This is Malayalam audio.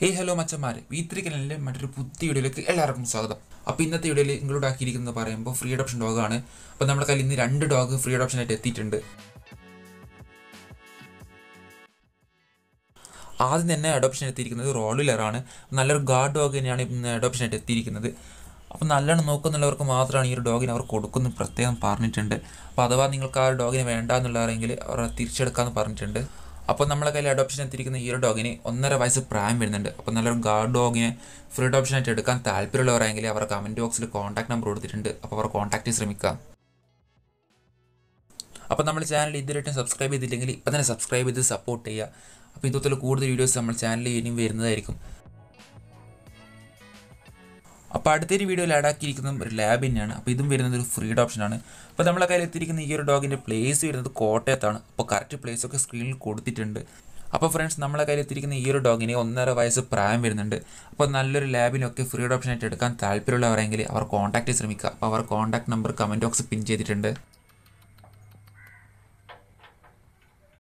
ഹേ ഹലോ മച്ചന്മാരെ വി ത്രീ കനലിലെ മറ്റൊരു പുതിയ വീഡിയോയിലേക്ക് എല്ലാവർക്കും സ്വാഗതം അപ്പോൾ ഇന്നത്തെ വീഡിയോയിൽ ഇൻക്ലൂഡ് ആക്കിയിരിക്കുന്നത് പറയുമ്പോൾ ഫ്രീ അഡോപ്ഷൻ ഡോഗാണ് അപ്പോൾ നമ്മുടെ കയ്യിൽ ഇന്ന് രണ്ട് ഡോഗ് ഫ്രീ അഡോപ്ഷൻ ആയിട്ട് എത്തിയിട്ടുണ്ട് ആദ്യം തന്നെ അഡോപ്ഷൻ എത്തിയിരിക്കുന്നത് റോളിലറാണ് നല്ലൊരു ഗാർഡ് ഡോഗ് തന്നെയാണ് ഇന്ന് ആയിട്ട് എത്തിയിരിക്കുന്നത് അപ്പോൾ നല്ലോണം നോക്കുന്നുള്ളവർക്ക് മാത്രമാണ് ഈ ഒരു ഡോഗിനെ അവർ കൊടുക്കുന്നത് പ്രത്യേകം പറഞ്ഞിട്ടുണ്ട് അപ്പോൾ അഥവാ നിങ്ങൾക്ക് ആ ഒരു ഡോഗിനെ വേണ്ട എന്നുള്ളവരെങ്കിൽ തിരിച്ചെടുക്കാമെന്ന് പറഞ്ഞിട്ടുണ്ട് അപ്പോൾ നമ്മളെ കയ്യിൽ അഡോപ്ഷൻ എത്തിയിരിക്കുന്ന ഈ ഒരു ഡോഗിന് ഒന്നര വയസ്സ് പ്രായം വരുന്നുണ്ട് അപ്പോൾ നല്ലൊരു ഗാർഡ് ഡോഗിനെ ഫ്രീ അഡോപ്ഷൻ ആയിട്ട് എടുക്കാൻ താല്പര്യമുള്ളവരായെങ്കിൽ അവർ കമൻറ്റ് ബോക്സിൽ കോൺടാക്ട് നമ്പർ കൊടുത്തിട്ടുണ്ട് അപ്പോൾ അവർ കോൺടാക്ട് ശ്രമിക്കാം അപ്പോൾ നമ്മൾ ചാനൽ ഇതുവരെയായിട്ടും സബ്സ്ക്രൈബ് ചെയ്തില്ലെങ്കിൽ ഇപ്പം തന്നെ സബ്സ്ക്രൈബ് ചെയ്ത് സപ്പോർട്ട് ചെയ്യുക അപ്പോൾ ഇതുപോലെ കൂടുതൽ വീഡിയോസ് നമ്മൾ ചാനലിൽ ഇനിയും വരുന്നതായിരിക്കും അപ്പോൾ അടുത്തൊരു വീഡിയോയിൽ ആഡാക്കിയിരിക്കുന്നതും ഒരു ലാബ് തന്നെയാണ് അപ്പോൾ ഇതും വരുന്നത് ഒരു ഫ്രീഡ് ഓപ്ഷനാണ് അപ്പോൾ നമ്മളെ കയ്യിൽ എത്തിയിരിക്കുന്ന ഈ ഒരു ഡോഗിൻ്റെ പ്ലേസ് വരുന്നത് കോട്ടയത്താണ് അപ്പോൾ കറക്റ്റ് പ്ലേസ് ഒക്കെ സ്ക്രീനിൽ കൊടുത്തിട്ടുണ്ട് അപ്പോൾ ഫ്രണ്ട്സ് നമ്മളെ കയ്യിൽ എത്തിയിരിക്കുന്ന ഈ ഒരു ഡോഗിന് ഒന്നര വയസ്സ് പ്രായം വരുന്നുണ്ട് അപ്പോൾ നല്ലൊരു ലാബിനൊക്കെ ഓപ്ഷൻ ഓപ്ഷനായിട്ട് എടുക്കാൻ താല്പര്യമുള്ളവരെങ്കിൽ അവർ കോൺടാക്റ്റ് ശ്രമിക്കുക അപ്പോൾ അവർ contact number comment box pin ചെയ്തിട്ടുണ്ട്